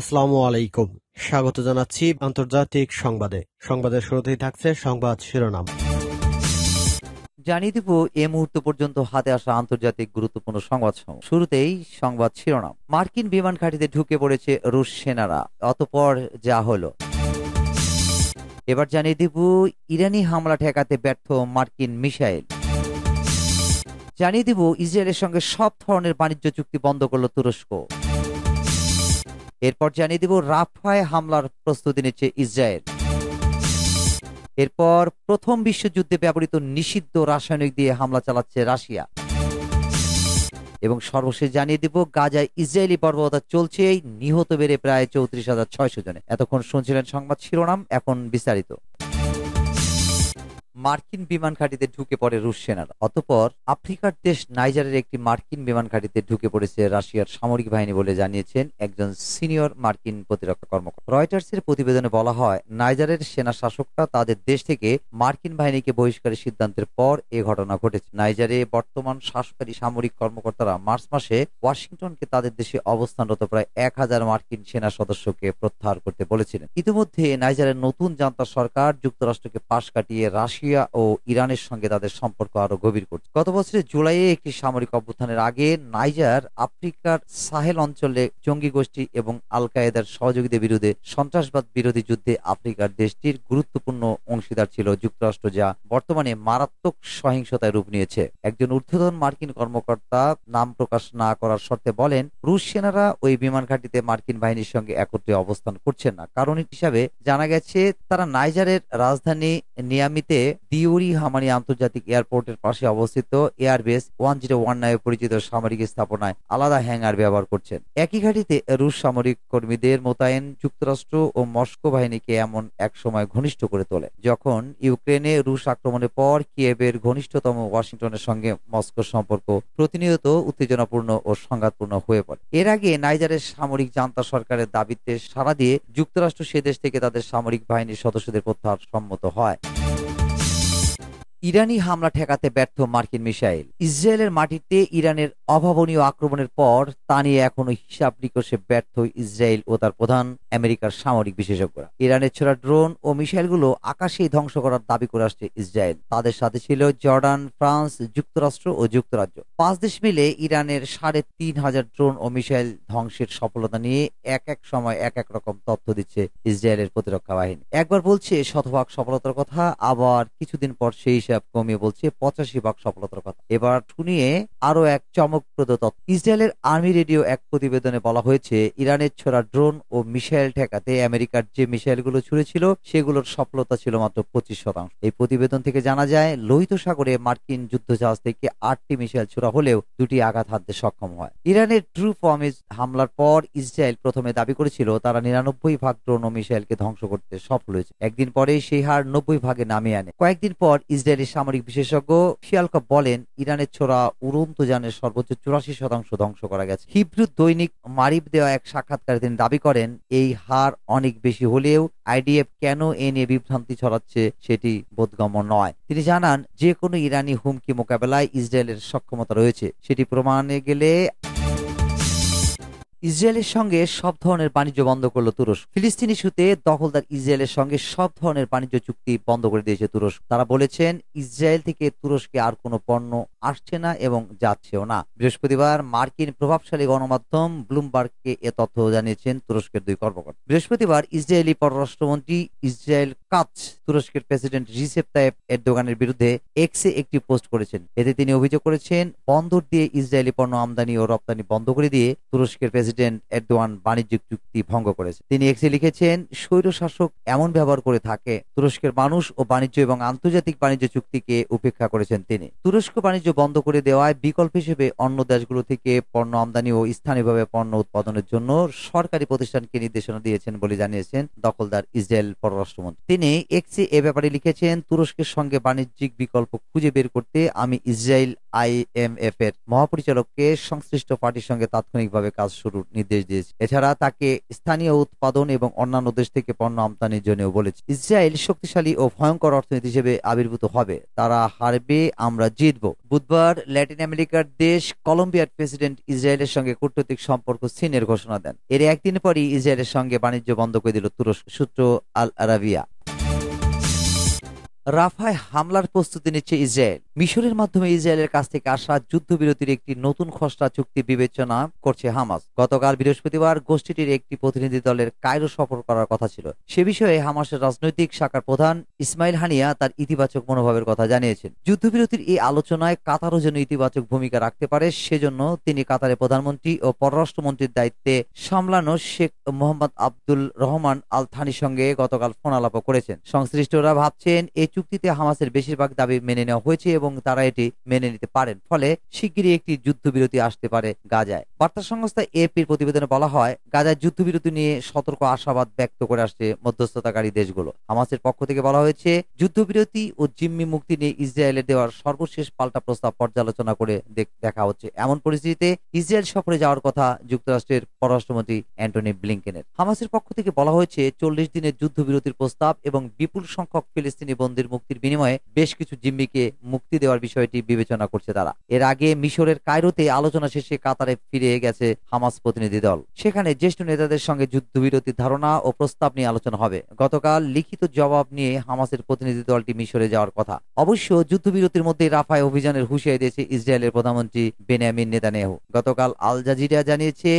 আসসালামু আলাইকুম স্বাগত জানাচ্ছি আন্তর্জাতিক সংবাদে সংবাদের শুরুতেই থাকছে সংবাদ শিরোনাম জানিয়ে দিব এ মুহূর্ত পর্যন্ত হাতে আসা আন্তর্জাতিক গুরুত্বপূর্ণ সংবাদ শুরুতেই সংবাদ শিরোনাম মার্কিন বিমান ঘাঁটিতে ঢুকে পড়েছে রুশ সেনারা অতপর যা হলো এবার জানিয়ে দিব ইরানি হামলা ঠেকাতে ব্যর্থ মার্কিন মিসাইল জানিয়ে দিব ইসরায়েলের সঙ্গে সব ধরনের বাণিজ্য চুক্তি বন্ধ করল তুরস্ক এরপর জানিয়ে দিব রাফায় হামলার প্রস্তুতি নিচ্ছে ইসরায়েল এরপর প্রথম বিশ্বযুদ্ধে ব্যবহৃত নিষিদ্ধ রাসায়নিক দিয়ে হামলা চালাচ্ছে রাশিয়া এবং সর্বশেষ জানিয়ে দিব গাজায় ইসরায়েলি বর্বরতা চলছে নিহত বেড়ে প্রায় চৌত্রিশ হাজার ছয়শ জনে এতক্ষণ শুনছিলেন সংবাদ শিরোনাম এখন বিস্তারিত মার্কিন বিমান ঘাঁটিতে ঢুকে পড়ে রুশ সেনার অতপর আফ্রিকার দেশ নাইজারের একটি মার্কিন বিমান ঘাঁটিতে ঢুকে পড়েছে রাশিয়ার সামরিক বাহিনী বলে জানিয়েছেন একজন সিনিয়র মার্কিন প্রতিরক্ষা কর্মকর্তা রয়টার্সের প্রতিবেদনে বলা হয় নাইজারের সেনা শাসকরা তাদের দেশ থেকে মার্কিন বাহিনীকে বহিষ্কারের সিদ্ধান্তের পর এ ঘটনা ঘটেছে নাইজারে বর্তমান শাসকারী সামরিক কর্মকর্তারা মার্চ মাসে ওয়াশিংটনকে তাদের দেশে অবস্থানরত প্রায় এক হাজার মার্কিন সেনা সদস্যকে প্রত্যাহার করতে বলেছিলেন ইতিমধ্যে নাইজারের নতুন জান্তা সরকার যুক্তরাষ্ট্রকে পাশ কাটিয়ে রাশিয়া রাশিয়া ও ইরানের সঙ্গে তাদের সম্পর্ক আরো গভীর করছে গত বছরের জুলাইয়ে একটি সামরিক অভ্যুত্থানের আগে নাইজার আফ্রিকার সাহেল অঞ্চলে জঙ্গি গোষ্ঠী এবং আল কায়েদার সহযোগীদের বিরুদ্ধে সন্ত্রাসবাদ বিরোধী যুদ্ধে আফ্রিকার দেশটির গুরুত্বপূর্ণ অংশীদার ছিল যুক্তরাষ্ট্র যা বর্তমানে মারাত্মক সহিংসতায় রূপ নিয়েছে একজন ঊর্ধ্বতন মার্কিন কর্মকর্তা নাম প্রকাশ না করার শর্তে বলেন রুশ সেনারা ওই বিমান ঘাটিতে মার্কিন বাহিনীর সঙ্গে একত্রে অবস্থান করছেন না কারণ হিসাবে জানা গেছে তারা নাইজারের রাজধানী নিয়ামিতে দিউরি হামানি আন্তর্জাতিক এয়ারপোর্টের পাশে অবস্থিত এয়ারবেস ওয়ান জিরো ওয়ান নামে পরিচিত সামরিক স্থাপনায় আলাদা হ্যাঙ্গার ব্যবহার করছেন একই ঘাটিতে রুশ সামরিক কর্মীদের মোতায়েন যুক্তরাষ্ট্র ও মস্কো বাহিনীকে এমন এক সময় ঘনিষ্ঠ করে তোলে যখন ইউক্রেনে রুশ আক্রমণের পর কিয়েভের ঘনিষ্ঠতম ওয়াশিংটনের সঙ্গে মস্কোর সম্পর্ক প্রতিনিয়ত উত্তেজনাপূর্ণ ও সংঘাতপূর্ণ হয়ে পড়ে এর আগে নাইজারের সামরিক জান্তা সরকারের দাবিতে সাড়া দিয়ে যুক্তরাষ্ট্র সে দেশ থেকে তাদের সামরিক বাহিনীর সদস্যদের প্রত্যাহার সম্মত হয় ইরানি হামলা ঠেকাতে ব্যর্থ মার্কিন মিসাইল ইসরায়েলের মাটিতে ইরানের অভাবনীয় আক্রমণের পর তা নিয়ে এখনো হিসাব নিকষে ব্যর্থ ইসরায়েল ও তার প্রধান আমেরিকার সামরিক বিশেষজ্ঞরা ইরানের ছোড়া ড্রোন ও মিসাইলগুলো আকাশেই ধ্বংস করার দাবি করে আসছে ইসরায়েল তাদের সাথে ছিল জর্ডান ফ্রান্স যুক্তরাষ্ট্র ও যুক্তরাজ্য পাঁচ দেশ মিলে ইরানের সাড়ে তিন হাজার ড্রোন ও মিসাইল ধ্বংসের সফলতা নিয়ে এক এক সময় এক এক রকম তথ্য দিচ্ছে ইসরায়েলের প্রতিরক্ষা বাহিনী একবার বলছে শতভাগ সফলতার কথা আবার কিছুদিন পর সেই হিসাবে হিসাব কমিয়ে বলছে পঁচাশি ভাগ সফলতার কথা এবার শুনিয়ে আরো এক চমকপ্রদ তথ্য ইসরায়েলের আর্মি রেডিও এক প্রতিবেদনে বলা হয়েছে ইরানের ছোড়া ড্রোন ও মিসাইল ঠেকাতে আমেরিকার যে মিসাইলগুলো ছুড়েছিল সেগুলোর সফলতা ছিল মাত্র পঁচিশ শতাংশ এই প্রতিবেদন থেকে জানা যায় লোহিত সাগরে মার্কিন যুদ্ধজাহাজ থেকে আটটি মিসাইল ছোড়া হলেও দুটি আঘাত হাতে সক্ষম হয় ইরানের ট্রু ফর্মে হামলার পর ইসরায়েল প্রথমে দাবি করেছিল তারা নিরানব্বই ভাগ ড্রোন ও মিসাইলকে ধ্বংস করতে সফল হয়েছে একদিন পরে সেই হার নব্বই ভাগে নামিয়ে আনে কয়েকদিন পর ইসরায়েল সামরিক বিশেষজ্ঞ শিয়ালকপ বলেন ইরানের ছোড়া যানের সর্বোচ্চ চুরাশি শতাংশ ধ্বংস করা গেছে হিব্রু দৈনিক মারিব দেওয়া এক সাক্ষাৎকারে তিনি দাবি করেন এই হার অনেক বেশি হলেও আইডিএফ কেন এ নিয়ে বিভ্রান্তি ছড়াচ্ছে সেটি বোধগম্য নয় তিনি জানান যে কোনো ইরানি হুমকি মোকাবেলায় ইসরায়েলের সক্ষমতা রয়েছে সেটি প্রমাণে গেলে ইসরায়েলের সঙ্গে সব ধরনের বাণিজ্য বন্ধ করলো তুরস্ক ফিলিস্তিন ইস্যুতে দখলদার ইসরায়েলের সঙ্গে সব ধরনের বাণিজ্য চুক্তি বন্ধ করে দিয়েছে তুরস্ক তারা বলেছেন ইসরায়েল থেকে তুরস্কে আর কোনো পণ্য আসছে না এবং যাচ্ছেও না বৃহস্পতিবার মার্কিন প্রভাবশালী গণমাধ্যম ব্লুমবার্গকে এ তথ্য জানিয়েছেন তুরস্কের দুই কর্মকর্তা বৃহস্পতিবার ইসরায়েলি পররাষ্ট্রমন্ত্রী ইসরায়েল কাচ তুরস্কের প্রেসিডেন্ট রিসেপ তাইব এরদোগানের বিরুদ্ধে এক্সে একটি পোস্ট করেছেন এতে তিনি অভিযোগ করেছেন বন্দর দিয়ে ইসরায়েলি পণ্য আমদানি ও রপ্তানি বন্ধ করে দিয়ে তুরস্কের প্রেসিডেন্ট প্রেসিডেন্ট এরদোয়ান বাণিজ্যিক চুক্তি ভঙ্গ করেছে তিনি এক্সে লিখেছেন স্বৈর শাসক এমন ব্যবহার করে থাকে তুরস্কের মানুষ ও বাণিজ্য এবং আন্তর্জাতিক বাণিজ্য চুক্তিকে উপেক্ষা করেছেন তিনি তুরস্ক বাণিজ্য বন্ধ করে দেওয়ায় বিকল্প হিসেবে অন্য দেশগুলো থেকে পণ্য আমদানি ও স্থানীয়ভাবে পণ্য উৎপাদনের জন্য সরকারি প্রতিষ্ঠানকে নির্দেশনা দিয়েছেন বলে জানিয়েছেন দখলদার ইসরায়েল পররাষ্ট্রমন্ত্রী তিনি এক্সে এ ব্যাপারে লিখেছেন তুরস্কের সঙ্গে বাণিজ্যিক বিকল্প খুঁজে বের করতে আমি ইসরায়েল আইএমএফ এর মহাপরিচালককে সংশ্লিষ্ট পার্টির সঙ্গে তাৎক্ষণিকভাবে কাজ শুরুর নির্দেশ দিয়েছে এছাড়া তাকে স্থানীয় উৎপাদন এবং অন্যান্য দেশ থেকে পণ্য আমদানির জন্যও বলেছে ইসরায়েল শক্তিশালী ও ভয়ঙ্কর অর্থনীতি হিসেবে আবির্ভূত হবে তারা হারবে আমরা জিতব বুধবার ল্যাটিন আমেরিকার দেশ কলম্বিয়ার প্রেসিডেন্ট ইসরায়েলের সঙ্গে কূটনৈতিক সম্পর্ক সিনের ঘোষণা দেন এর একদিন পরই ইসরায়েলের সঙ্গে বাণিজ্য বন্ধ করে দিল তুরস্ক সূত্র আল আরাবিয়া রাফায় হামলার প্রস্তুতি নিচ্ছে ইসরায়েল মিশরের মাধ্যমে ইসরায়েলের কাছ থেকে আসা যুদ্ধবিরতির একটি নতুন খসড়া চুক্তি বিবেচনা করছে হামাস গতকাল বৃহস্পতিবার গোষ্ঠীটির একটি প্রতিনিধি দলের কায়রো সফর করার কথা ছিল সে বিষয়ে হামাসের রাজনৈতিক শাখার প্রধান ইসমাইল হানিয়া তার ইতিবাচক মনোভাবের কথা জানিয়েছেন যুদ্ধবিরতির এই আলোচনায় কাতারও যেন ইতিবাচক ভূমিকা রাখতে পারে সেজন্য তিনি কাতারের প্রধানমন্ত্রী ও পররাষ্ট্রমন্ত্রীর দায়িত্বে সামলানো শেখ মোহাম্মদ আব্দুল রহমান আল থানির সঙ্গে গতকাল ফোন আলাপ করেছেন সংশ্লিষ্টরা ভাবছেন এই চুক্তিতে হামাসের বেশিরভাগ দাবি মেনে নেওয়া হয়েছে এবং তারা এটি মেনে নিতে পারেন ফলে শিগগিরই একটি যুদ্ধবিরতি আসতে পারে গাজায় বার্তা সংস্থা এপির প্রতিবেদনে বলা হয় গাজায় যুদ্ধবিরতি নিয়ে সতর্ক আশাবাদ ব্যক্ত করে আসছে মধ্যস্থতাকারী দেশগুলো হামাসের পক্ষ থেকে বলা হয়েছে যুদ্ধবিরতি ও জিম্মি মুক্তি নিয়ে ইসরায়েলের দেওয়ার সর্বশেষ পাল্টা প্রস্তাব পর্যালোচনা করে দেখা হচ্ছে এমন পরিস্থিতিতে ইসরায়েল সফরে যাওয়ার কথা যুক্তরাষ্ট্রের পররাষ্ট্রমন্ত্রী অ্যান্টনি ব্লিংকেনের হামাসের পক্ষ থেকে বলা হয়েছে চল্লিশ দিনের যুদ্ধবিরতির প্রস্তাব এবং বিপুল সংখ্যক ফিলিস্তিনি বন্দী বন্দীর মুক্তির বিনিময়ে বেশ কিছু জিম্মিকে মুক্তি দেওয়ার বিষয়টি বিবেচনা করছে তারা এর আগে মিশরের কায়রোতে আলোচনা শেষে কাতারে ফিরে গেছে হামাস প্রতিনিধি দল সেখানে জ্যেষ্ঠ নেতাদের সঙ্গে যুদ্ধবিরতির ধারণা ও প্রস্তাব নিয়ে আলোচনা হবে গতকাল লিখিত জবাব নিয়ে হামাসের প্রতিনিধি দলটি মিশরে যাওয়ার কথা অবশ্য যুদ্ধবিরতির মধ্যে রাফায় অভিযানের হুঁশিয়ারি দিয়েছে ইসরায়েলের প্রধানমন্ত্রী বেনিয়ামিন নেতানিয়াহু গতকাল আল জাজিরা জানিয়েছে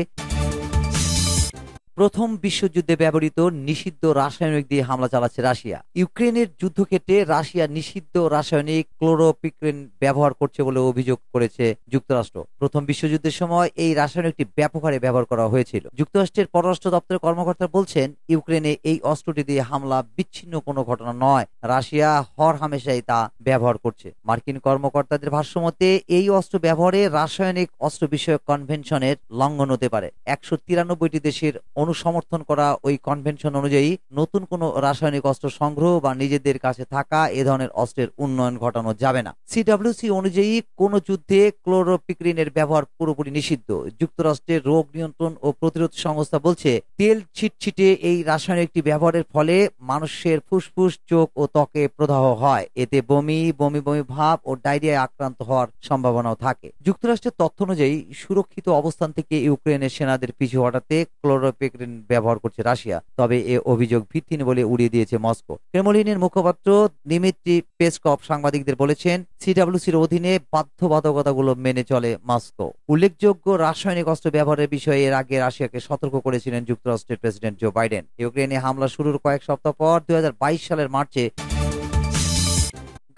প্রথম বিশ্বযুদ্ধে ব্যবহৃত নিষিদ্ধ রাসায়নিক দিয়ে হামলা চালাচ্ছে রাশিয়া ইউক্রেনের যুদ্ধক্ষেত্রে রাশিয়া নিষিদ্ধ রাসায়নিক ক্লোরোপিক্রেন ব্যবহার করছে বলে অভিযোগ করেছে যুক্তরাষ্ট্র প্রথম বিশ্বযুদ্ধের সময় এই রাসায়নিকটি ব্যাপক হারে ব্যবহার করা হয়েছিল যুক্তরাষ্ট্রের পররাষ্ট্র দপ্তরের কর্মকর্তা বলছেন ইউক্রেনে এই অস্ত্রটি দিয়ে হামলা বিচ্ছিন্ন কোনো ঘটনা নয় রাশিয়া হর হামেশাই তা ব্যবহার করছে মার্কিন কর্মকর্তাদের ভাষ্যমতে এই অস্ত্র ব্যবহারে রাসায়নিক অস্ত্র বিষয়ক কনভেনশনের লঙ্ঘন হতে পারে একশো তিরানব্বইটি দেশের অনুসমর্থন করা ওই কনভেনশন অনুযায়ী নতুন কোনো রাসায়নিক অস্ত্র সংগ্রহ বা নিজেদের কাছে থাকা এ ধরনের অস্ত্রের উন্নয়ন ঘটানো যাবে না সিডাব্লিউসি অনুযায়ী কোন যুদ্ধে ক্লোরোপিক্রিনের ব্যবহার পুরোপুরি নিষিদ্ধ যুক্তরাষ্ট্রের রোগ নিয়ন্ত্রণ ও প্রতিরোধ সংস্থা বলছে তেল ছিটছিটে এই রাসায়নিকটি ব্যবহারের ফলে মানুষের ফুসফুস চোখ ও ত্বকে প্রদাহ হয় এতে বমি বমি বমি ভাব ও ডায়রিয়ায় আক্রান্ত হওয়ার সম্ভাবনাও থাকে যুক্তরাষ্ট্রের তথ্য অনুযায়ী সুরক্ষিত অবস্থান থেকে ইউক্রেনের সেনাদের পিছু হটাতে ক্লোরোপিক ইউক্রেন ব্যবহার করছে রাশিয়া তবে এ অভিযোগ ভিত্তিহীন বলে উড়িয়ে দিয়েছে মস্কো ক্রেমলিনের মুখপাত্র নিমিত্রি পেসকপ সাংবাদিকদের বলেছেন সিডাব্লিউসির অধীনে বাধ্যবাধকতাগুলো মেনে চলে মস্কো উল্লেখযোগ্য রাসায়নিক অস্ত্র ব্যবহারের বিষয়ে এর আগে রাশিয়াকে সতর্ক করেছিলেন যুক্তরাষ্ট্রের প্রেসিডেন্ট জো বাইডেন ইউক্রেনে হামলা শুরুর কয়েক সপ্তাহ পর দুই সালের মার্চে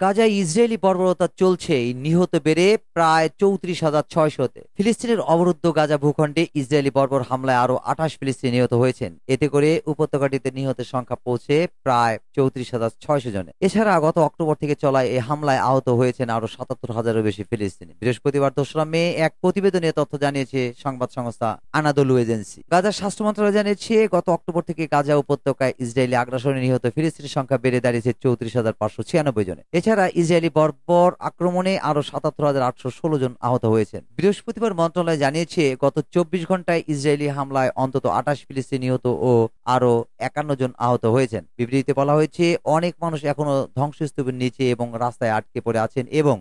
গাজায় ইসরায়েলি বর্বরতা চলছেই নিহত বেড়ে প্রায় চৌত্রিশ হাজার ছয়শতে ফিলিস্তিনের অবরুদ্ধ গাজা ভূখণ্ডে ইসরায়েলি বর্বর হামলায় আরও আঠাশ ফিলিস্তিনি নিহত হয়েছেন এতে করে উপত্যকাটিতে নিহতের সংখ্যা পৌঁছে প্রায় চৌত্রিশ হাজার ছয়শ জনে এছাড়া গত অক্টোবর থেকে চলা এই হামলায় আহত হয়েছেন আরও সাতাত্তর হাজারেরও বেশি ফিলিস্তিনি বৃহস্পতিবার দোসরা মে এক প্রতিবেদনে তথ্য জানিয়েছে সংবাদ সংস্থা আনাদলু এজেন্সি গাজার স্বাস্থ্য মন্ত্রণালয় জানিয়েছে গত অক্টোবর থেকে গাজা উপত্যকায় ইসরায়েলি আগ্রাসনে নিহত ফিলিস্তিনির সংখ্যা বেড়ে দাঁড়িয়েছে চৌত্রিশ হাজার পাঁচশো ছিয়ানব্বই জনে এছাড়া ইসরায়েলি বর্বর আক্রমণে আরও সাতাত্তর হাজার আটশো ষোলো জন আহত হয়েছেন বৃহস্পতিবার মন্ত্রণালয় জানিয়েছে গত চব্বিশ ঘন্টায় ইসরায়েলি হামলায় অন্তত আটাশ ফিলিস্তিনি নিহত ও আরও একান্ন জন আহত হয়েছেন বিবৃতিতে বলা হয়েছে অনেক মানুষ এখনো ধ্বংসস্তূপের নিচে এবং রাস্তায় আটকে পড়ে আছেন এবং